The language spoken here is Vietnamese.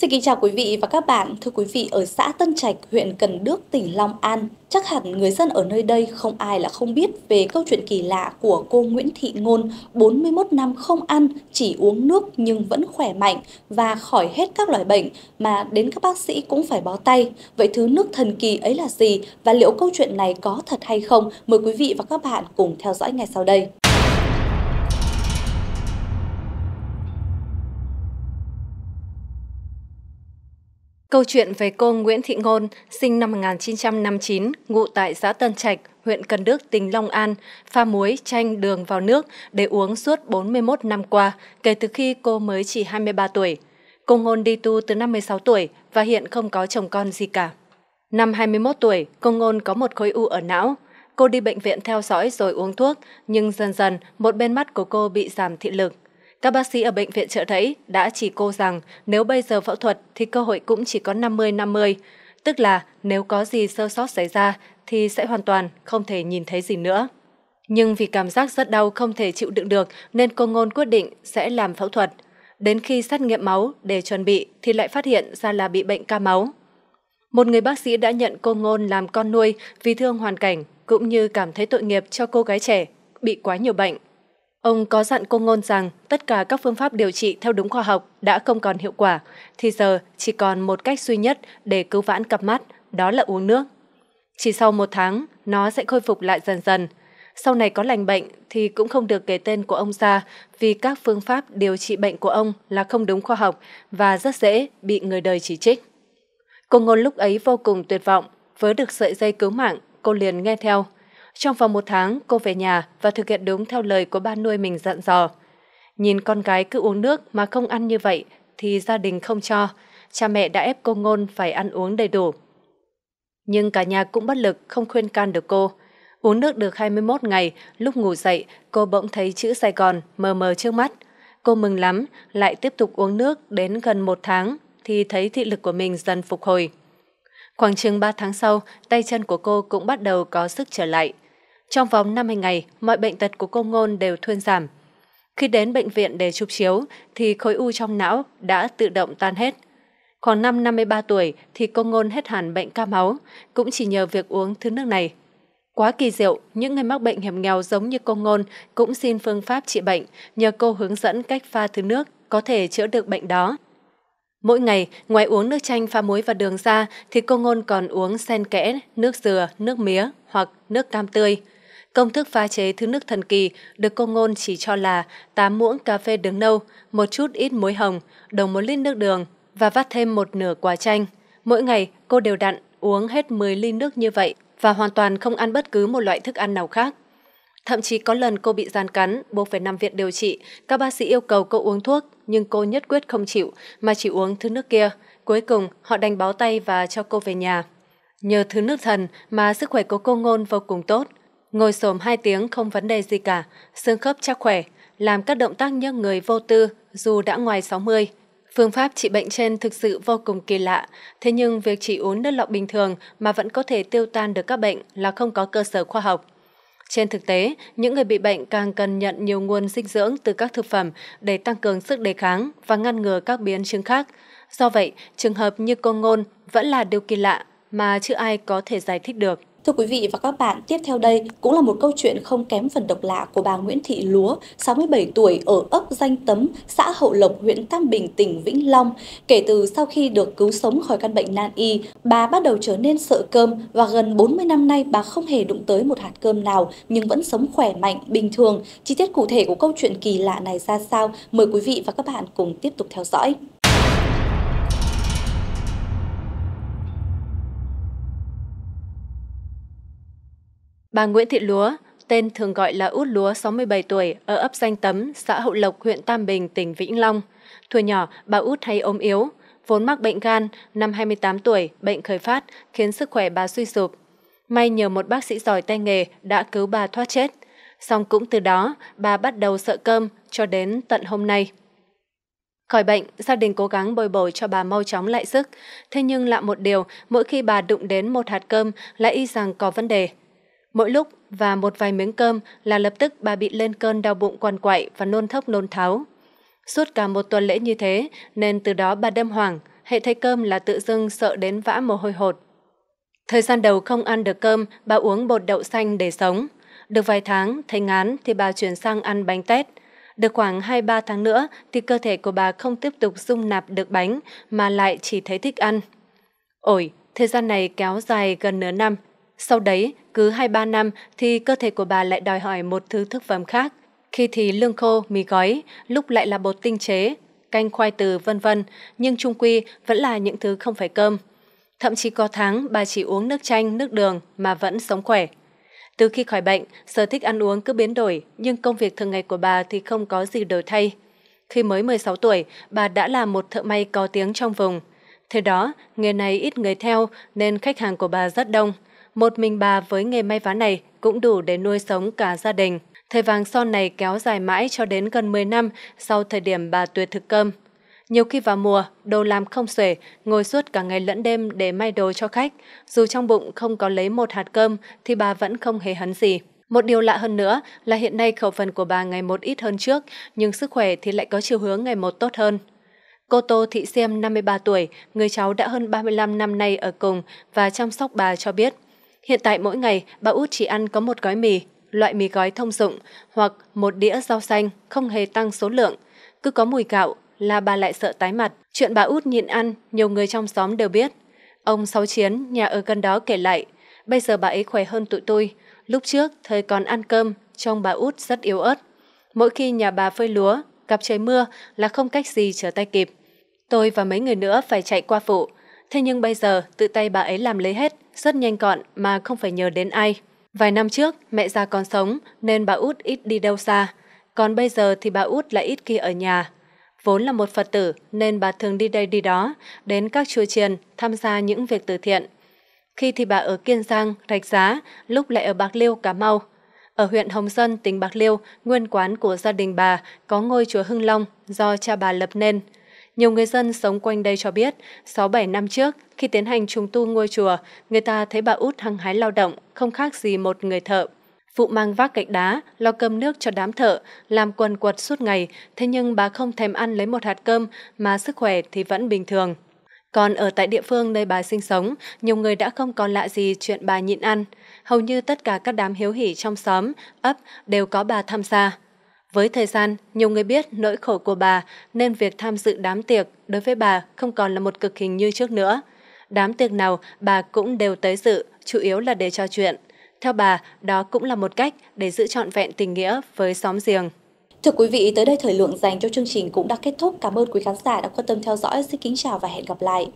Xin kính chào quý vị và các bạn. Thưa quý vị, ở xã Tân Trạch, huyện Cần Đức, tỉnh Long An, chắc hẳn người dân ở nơi đây không ai là không biết về câu chuyện kỳ lạ của cô Nguyễn Thị Ngôn, 41 năm không ăn, chỉ uống nước nhưng vẫn khỏe mạnh và khỏi hết các loại bệnh mà đến các bác sĩ cũng phải bó tay. Vậy thứ nước thần kỳ ấy là gì và liệu câu chuyện này có thật hay không? Mời quý vị và các bạn cùng theo dõi ngay sau đây. Câu chuyện về cô Nguyễn Thị Ngôn, sinh năm 1959, ngụ tại xã Tân Trạch, huyện Cần Đức, tỉnh Long An, pha muối, chanh, đường vào nước để uống suốt 41 năm qua, kể từ khi cô mới chỉ 23 tuổi. Cô Ngôn đi tu từ năm 16 tuổi và hiện không có chồng con gì cả. Năm 21 tuổi, cô Ngôn có một khối u ở não. Cô đi bệnh viện theo dõi rồi uống thuốc, nhưng dần dần một bên mắt của cô bị giảm thị lực. Các bác sĩ ở bệnh viện trợ rẫy đã chỉ cô rằng nếu bây giờ phẫu thuật thì cơ hội cũng chỉ có 50-50, tức là nếu có gì sơ sót xảy ra thì sẽ hoàn toàn không thể nhìn thấy gì nữa. Nhưng vì cảm giác rất đau không thể chịu đựng được nên cô Ngôn quyết định sẽ làm phẫu thuật. Đến khi xét nghiệm máu để chuẩn bị thì lại phát hiện ra là bị bệnh ca máu. Một người bác sĩ đã nhận cô Ngôn làm con nuôi vì thương hoàn cảnh cũng như cảm thấy tội nghiệp cho cô gái trẻ bị quá nhiều bệnh. Ông có dặn cô Ngôn rằng tất cả các phương pháp điều trị theo đúng khoa học đã không còn hiệu quả, thì giờ chỉ còn một cách duy nhất để cứu vãn cặp mắt, đó là uống nước. Chỉ sau một tháng, nó sẽ khôi phục lại dần dần. Sau này có lành bệnh thì cũng không được kể tên của ông ra vì các phương pháp điều trị bệnh của ông là không đúng khoa học và rất dễ bị người đời chỉ trích. Cô Ngôn lúc ấy vô cùng tuyệt vọng, với được sợi dây cứu mạng, cô liền nghe theo – trong vòng một tháng, cô về nhà và thực hiện đúng theo lời của ba nuôi mình dặn dò. Nhìn con gái cứ uống nước mà không ăn như vậy thì gia đình không cho. Cha mẹ đã ép cô Ngôn phải ăn uống đầy đủ. Nhưng cả nhà cũng bất lực không khuyên can được cô. Uống nước được 21 ngày, lúc ngủ dậy, cô bỗng thấy chữ Sài Gòn mờ mờ trước mắt. Cô mừng lắm, lại tiếp tục uống nước đến gần một tháng thì thấy thị lực của mình dần phục hồi. Khoảng chừng 3 tháng sau, tay chân của cô cũng bắt đầu có sức trở lại. Trong vòng 50 ngày, mọi bệnh tật của cô Ngôn đều thuyên giảm. Khi đến bệnh viện để chụp chiếu, thì khối u trong não đã tự động tan hết. Khoảng năm 53 tuổi thì cô Ngôn hết hẳn bệnh ca máu, cũng chỉ nhờ việc uống thứ nước này. Quá kỳ diệu, những người mắc bệnh hiểm nghèo giống như cô Ngôn cũng xin phương pháp trị bệnh, nhờ cô hướng dẫn cách pha thứ nước có thể chữa được bệnh đó. Mỗi ngày, ngoài uống nước chanh pha muối và đường ra thì cô Ngôn còn uống sen kẽ, nước dừa, nước mía hoặc nước cam tươi. Công thức pha chế thứ nước thần kỳ được cô Ngôn chỉ cho là 8 muỗng cà phê đường nâu, một chút ít muối hồng, đồng một lít nước đường và vắt thêm một nửa quả chanh. Mỗi ngày, cô đều đặn uống hết 10 ly nước như vậy và hoàn toàn không ăn bất cứ một loại thức ăn nào khác. Thậm chí có lần cô bị gian cắn, buộc phải nằm viện điều trị, các bác sĩ yêu cầu cô uống thuốc nhưng cô nhất quyết không chịu mà chỉ uống thứ nước kia. Cuối cùng, họ đành báo tay và cho cô về nhà. Nhờ thứ nước thần mà sức khỏe của cô Ngôn vô cùng tốt. Ngồi xổm 2 tiếng không vấn đề gì cả, xương khớp chắc khỏe, làm các động tác như người vô tư dù đã ngoài 60. Phương pháp trị bệnh trên thực sự vô cùng kỳ lạ, thế nhưng việc chỉ uống nước lọc bình thường mà vẫn có thể tiêu tan được các bệnh là không có cơ sở khoa học. Trên thực tế, những người bị bệnh càng cần nhận nhiều nguồn dinh dưỡng từ các thực phẩm để tăng cường sức đề kháng và ngăn ngừa các biến chứng khác. Do vậy, trường hợp như cô Ngôn vẫn là điều kỳ lạ mà chưa ai có thể giải thích được. Thưa quý vị và các bạn, tiếp theo đây cũng là một câu chuyện không kém phần độc lạ của bà Nguyễn Thị Lúa, 67 tuổi ở ấp Danh Tấm, xã Hậu Lộc, huyện Tam Bình, tỉnh Vĩnh Long. Kể từ sau khi được cứu sống khỏi căn bệnh nan y, bà bắt đầu trở nên sợ cơm và gần 40 năm nay bà không hề đụng tới một hạt cơm nào nhưng vẫn sống khỏe mạnh, bình thường. Chi tiết cụ thể của câu chuyện kỳ lạ này ra sao? Mời quý vị và các bạn cùng tiếp tục theo dõi. Bà Nguyễn Thị Lúa, tên thường gọi là Út Lúa 67 tuổi, ở ấp Danh Tấm, xã Hậu Lộc, huyện Tam Bình, tỉnh Vĩnh Long. Thuở nhỏ, bà Út hay ốm yếu, vốn mắc bệnh gan, năm 28 tuổi, bệnh khởi phát, khiến sức khỏe bà suy sụp. May nhờ một bác sĩ giỏi tay nghề đã cứu bà thoát chết. Song cũng từ đó, bà bắt đầu sợ cơm cho đến tận hôm nay. Khỏi bệnh, gia đình cố gắng bồi bổ cho bà mau chóng lại sức. Thế nhưng lạ một điều, mỗi khi bà đụng đến một hạt cơm, lại y rằng có vấn đề – Mỗi lúc và một vài miếng cơm là lập tức bà bị lên cơn đau bụng quằn quại và nôn thốc nôn tháo. Suốt cả một tuần lễ như thế nên từ đó bà đâm hoảng, hệ thấy cơm là tự dưng sợ đến vã mồ hôi hột. Thời gian đầu không ăn được cơm, bà uống bột đậu xanh để sống. Được vài tháng, thấy ngán thì bà chuyển sang ăn bánh tét. Được khoảng 2-3 tháng nữa thì cơ thể của bà không tiếp tục dung nạp được bánh mà lại chỉ thấy thích ăn. Ổi, thời gian này kéo dài gần nửa năm. Sau đấy, cứ 2-3 năm thì cơ thể của bà lại đòi hỏi một thứ thực phẩm khác. Khi thì lương khô, mì gói, lúc lại là bột tinh chế, canh khoai từ vân vân, nhưng trung quy vẫn là những thứ không phải cơm. Thậm chí có tháng bà chỉ uống nước chanh, nước đường mà vẫn sống khỏe. Từ khi khỏi bệnh, sở thích ăn uống cứ biến đổi, nhưng công việc thường ngày của bà thì không có gì đổi thay. Khi mới 16 tuổi, bà đã là một thợ may có tiếng trong vùng. Thế đó, nghề này ít người theo nên khách hàng của bà rất đông – một mình bà với nghề may vá này cũng đủ để nuôi sống cả gia đình. Thời vàng son này kéo dài mãi cho đến gần 10 năm sau thời điểm bà tuyệt thực cơm. Nhiều khi vào mùa, đồ làm không xuể, ngồi suốt cả ngày lẫn đêm để may đồ cho khách. Dù trong bụng không có lấy một hạt cơm thì bà vẫn không hề hấn gì. Một điều lạ hơn nữa là hiện nay khẩu phần của bà ngày một ít hơn trước, nhưng sức khỏe thì lại có chiều hướng ngày một tốt hơn. Cô Tô Thị Siêm, 53 tuổi, người cháu đã hơn 35 năm nay ở cùng và chăm sóc bà cho biết – Hiện tại mỗi ngày, bà Út chỉ ăn có một gói mì, loại mì gói thông dụng hoặc một đĩa rau xanh không hề tăng số lượng. Cứ có mùi gạo là bà lại sợ tái mặt. Chuyện bà út nhịn ăn, nhiều người trong xóm đều biết. Ông Sáu Chiến, nhà ở gần đó kể lại, bây giờ bà ấy khỏe hơn tụi tôi. Lúc trước, thời còn ăn cơm, trông bà út rất yếu ớt. Mỗi khi nhà bà phơi lúa, gặp trời mưa là không cách gì trở tay kịp. Tôi và mấy người nữa phải chạy qua phụ. Thế nhưng bây giờ, tự tay bà ấy làm lấy hết rất nhanh gọn mà không phải nhờ đến ai. Vài năm trước, mẹ già còn sống nên bà út ít đi đâu xa. Còn bây giờ thì bà út lại ít khi ở nhà. Vốn là một Phật tử nên bà thường đi đây đi đó, đến các chùa chiền tham gia những việc từ thiện. Khi thì bà ở Kiên Giang, Rạch Giá, lúc lại ở Bạc Liêu, Cà Mau. Ở huyện Hồng Dân, tỉnh Bạc Liêu, nguyên quán của gia đình bà có ngôi chùa Hưng Long do cha bà lập nên – nhiều người dân sống quanh đây cho biết, 6-7 năm trước, khi tiến hành trùng tu ngôi chùa, người ta thấy bà út hăng hái lao động, không khác gì một người thợ. Phụ mang vác gạch đá, lo cơm nước cho đám thợ, làm quần quật suốt ngày, thế nhưng bà không thèm ăn lấy một hạt cơm mà sức khỏe thì vẫn bình thường. Còn ở tại địa phương nơi bà sinh sống, nhiều người đã không còn lạ gì chuyện bà nhịn ăn. Hầu như tất cả các đám hiếu hỉ trong xóm, ấp đều có bà tham gia. Với thời gian, nhiều người biết nỗi khổ của bà nên việc tham dự đám tiệc đối với bà không còn là một cực hình như trước nữa. Đám tiệc nào bà cũng đều tới dự, chủ yếu là để trò chuyện. Theo bà, đó cũng là một cách để giữ trọn vẹn tình nghĩa với xóm giềng. Thưa quý vị, tới đây thời lượng dành cho chương trình cũng đã kết thúc. Cảm ơn quý khán giả đã quan tâm theo dõi. Xin kính chào và hẹn gặp lại.